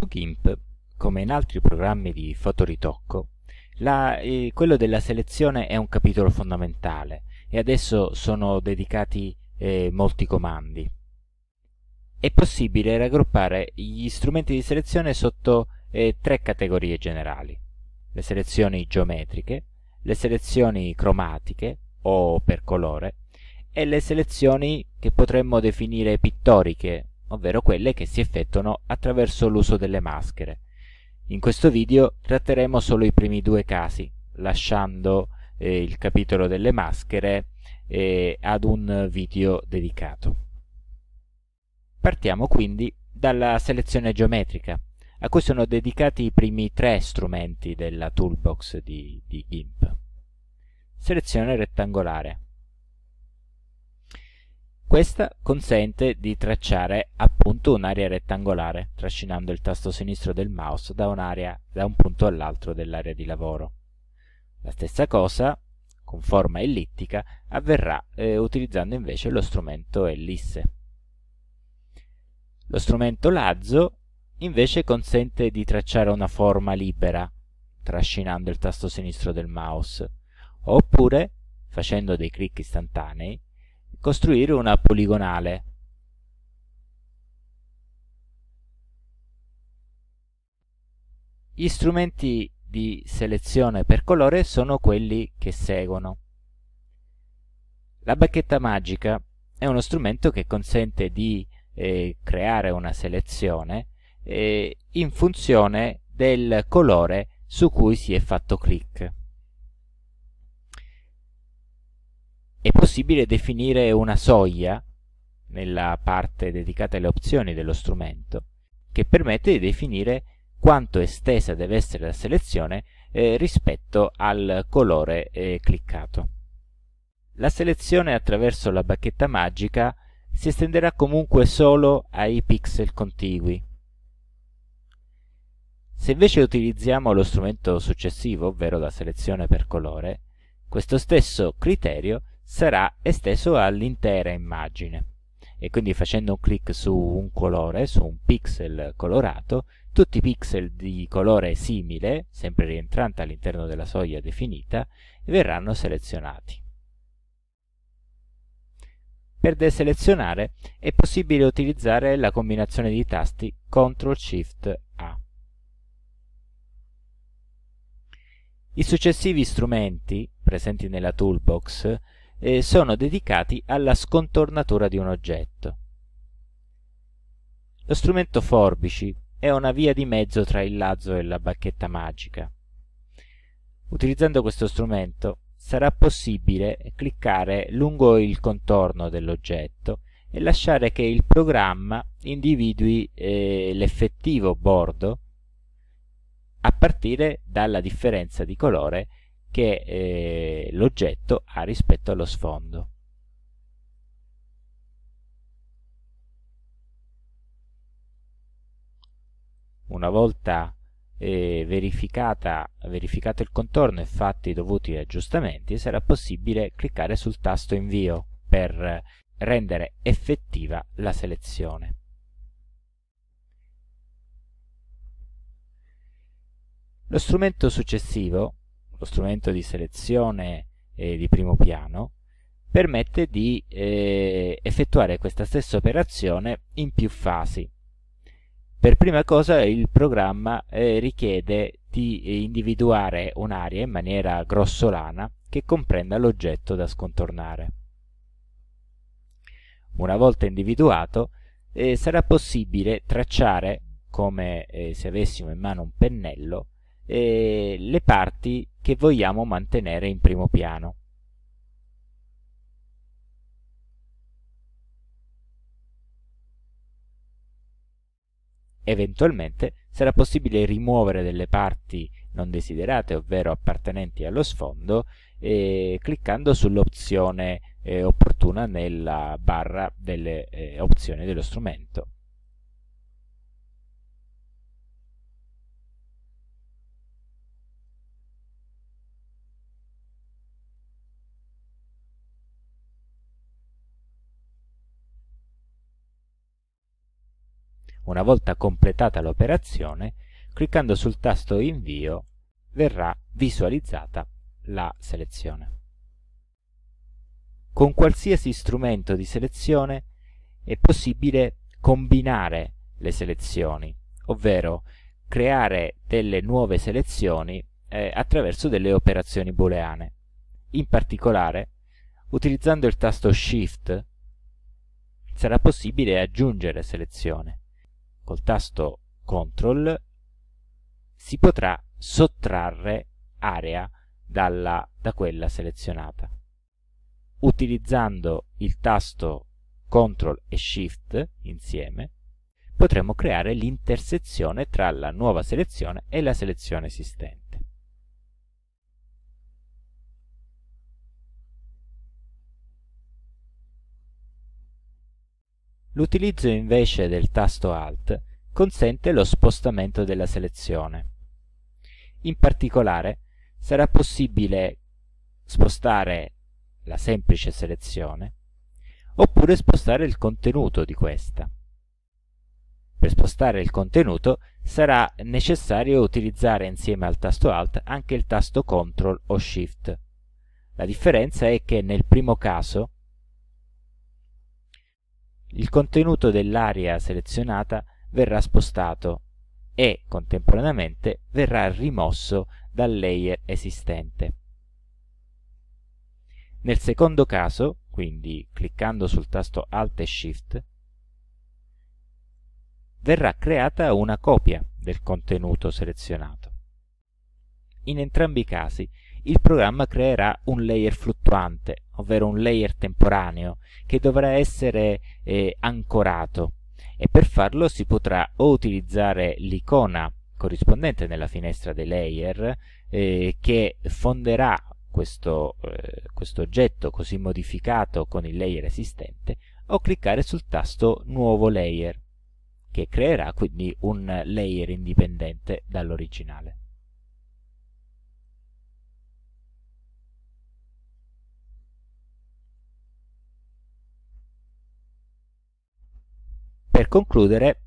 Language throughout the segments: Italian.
su GIMP, come in altri programmi di fotoritocco, la, eh, quello della selezione è un capitolo fondamentale e adesso sono dedicati eh, molti comandi. È possibile raggruppare gli strumenti di selezione sotto eh, tre categorie generali. Le selezioni geometriche, le selezioni cromatiche o per colore e le selezioni che potremmo definire pittoriche ovvero quelle che si effettuano attraverso l'uso delle maschere. In questo video tratteremo solo i primi due casi, lasciando eh, il capitolo delle maschere eh, ad un video dedicato. Partiamo quindi dalla selezione geometrica, a cui sono dedicati i primi tre strumenti della toolbox di, di GIMP. Selezione rettangolare. Questa consente di tracciare appunto un'area rettangolare, trascinando il tasto sinistro del mouse da, da un punto all'altro dell'area di lavoro. La stessa cosa, con forma ellittica, avverrà eh, utilizzando invece lo strumento ellisse. Lo strumento lazzo invece consente di tracciare una forma libera, trascinando il tasto sinistro del mouse, oppure, facendo dei clic istantanei, costruire una poligonale. Gli strumenti di selezione per colore sono quelli che seguono. La bacchetta magica è uno strumento che consente di eh, creare una selezione eh, in funzione del colore su cui si è fatto clic. è possibile definire una soglia nella parte dedicata alle opzioni dello strumento che permette di definire quanto estesa deve essere la selezione eh, rispetto al colore eh, cliccato. La selezione attraverso la bacchetta magica si estenderà comunque solo ai pixel contigui. Se invece utilizziamo lo strumento successivo, ovvero la selezione per colore, questo stesso criterio sarà esteso all'intera immagine e quindi facendo un clic su un colore, su un pixel colorato, tutti i pixel di colore simile, sempre rientrante all'interno della soglia definita, verranno selezionati. Per deselezionare è possibile utilizzare la combinazione di tasti Ctrl-Shift-A. I successivi strumenti presenti nella toolbox eh, sono dedicati alla scontornatura di un oggetto. Lo strumento forbici è una via di mezzo tra il lazzo e la bacchetta magica. Utilizzando questo strumento sarà possibile cliccare lungo il contorno dell'oggetto e lasciare che il programma individui eh, l'effettivo bordo a partire dalla differenza di colore che eh, l'oggetto ha rispetto allo sfondo. Una volta eh, verificato il contorno e fatti i dovuti aggiustamenti, sarà possibile cliccare sul tasto invio per rendere effettiva la selezione. Lo strumento successivo lo strumento di selezione eh, di primo piano, permette di eh, effettuare questa stessa operazione in più fasi. Per prima cosa il programma eh, richiede di individuare un'area in maniera grossolana che comprenda l'oggetto da scontornare. Una volta individuato eh, sarà possibile tracciare, come eh, se avessimo in mano un pennello, eh, le parti che vogliamo mantenere in primo piano. Eventualmente sarà possibile rimuovere delle parti non desiderate, ovvero appartenenti allo sfondo, eh, cliccando sull'opzione eh, opportuna nella barra delle eh, opzioni dello strumento. Una volta completata l'operazione, cliccando sul tasto invio verrà visualizzata la selezione. Con qualsiasi strumento di selezione è possibile combinare le selezioni, ovvero creare delle nuove selezioni eh, attraverso delle operazioni booleane. In particolare, utilizzando il tasto Shift sarà possibile aggiungere selezione col tasto CTRL si potrà sottrarre area dalla, da quella selezionata. Utilizzando il tasto CTRL e SHIFT insieme potremo creare l'intersezione tra la nuova selezione e la selezione esistente. L'utilizzo invece del tasto Alt consente lo spostamento della selezione. In particolare sarà possibile spostare la semplice selezione oppure spostare il contenuto di questa. Per spostare il contenuto sarà necessario utilizzare insieme al tasto Alt anche il tasto Ctrl o Shift. La differenza è che nel primo caso il contenuto dell'area selezionata verrà spostato e contemporaneamente verrà rimosso dal layer esistente. Nel secondo caso, quindi cliccando sul tasto Alt e Shift, verrà creata una copia del contenuto selezionato. In entrambi i casi il programma creerà un layer fluttuante ovvero un layer temporaneo, che dovrà essere eh, ancorato e per farlo si potrà o utilizzare l'icona corrispondente nella finestra dei layer eh, che fonderà questo, eh, questo oggetto così modificato con il layer esistente o cliccare sul tasto nuovo layer che creerà quindi un layer indipendente dall'originale. per concludere,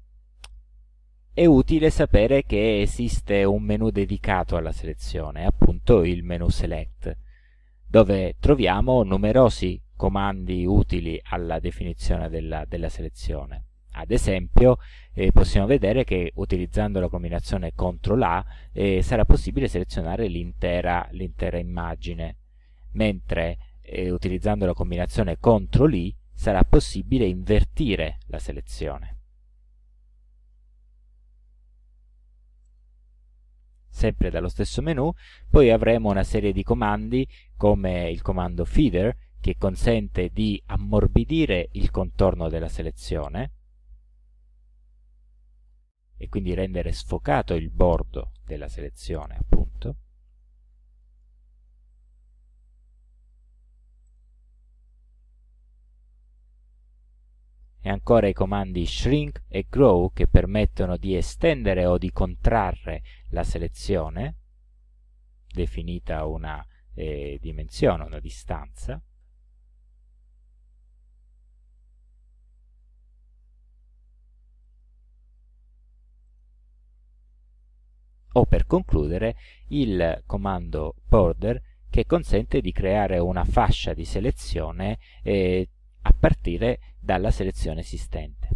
è utile sapere che esiste un menu dedicato alla selezione, appunto il menu select, dove troviamo numerosi comandi utili alla definizione della, della selezione. Ad esempio eh, possiamo vedere che utilizzando la combinazione CTRL A eh, sarà possibile selezionare l'intera immagine, mentre eh, utilizzando la combinazione CTRL I sarà possibile invertire la selezione. Sempre dallo stesso menu, poi avremo una serie di comandi come il comando feeder che consente di ammorbidire il contorno della selezione e quindi rendere sfocato il bordo della selezione appunto e ancora i comandi shrink e grow che permettono di estendere o di contrarre la selezione, definita una eh, dimensione, una distanza, o per concludere il comando border che consente di creare una fascia di selezione eh, a partire dalla selezione esistente.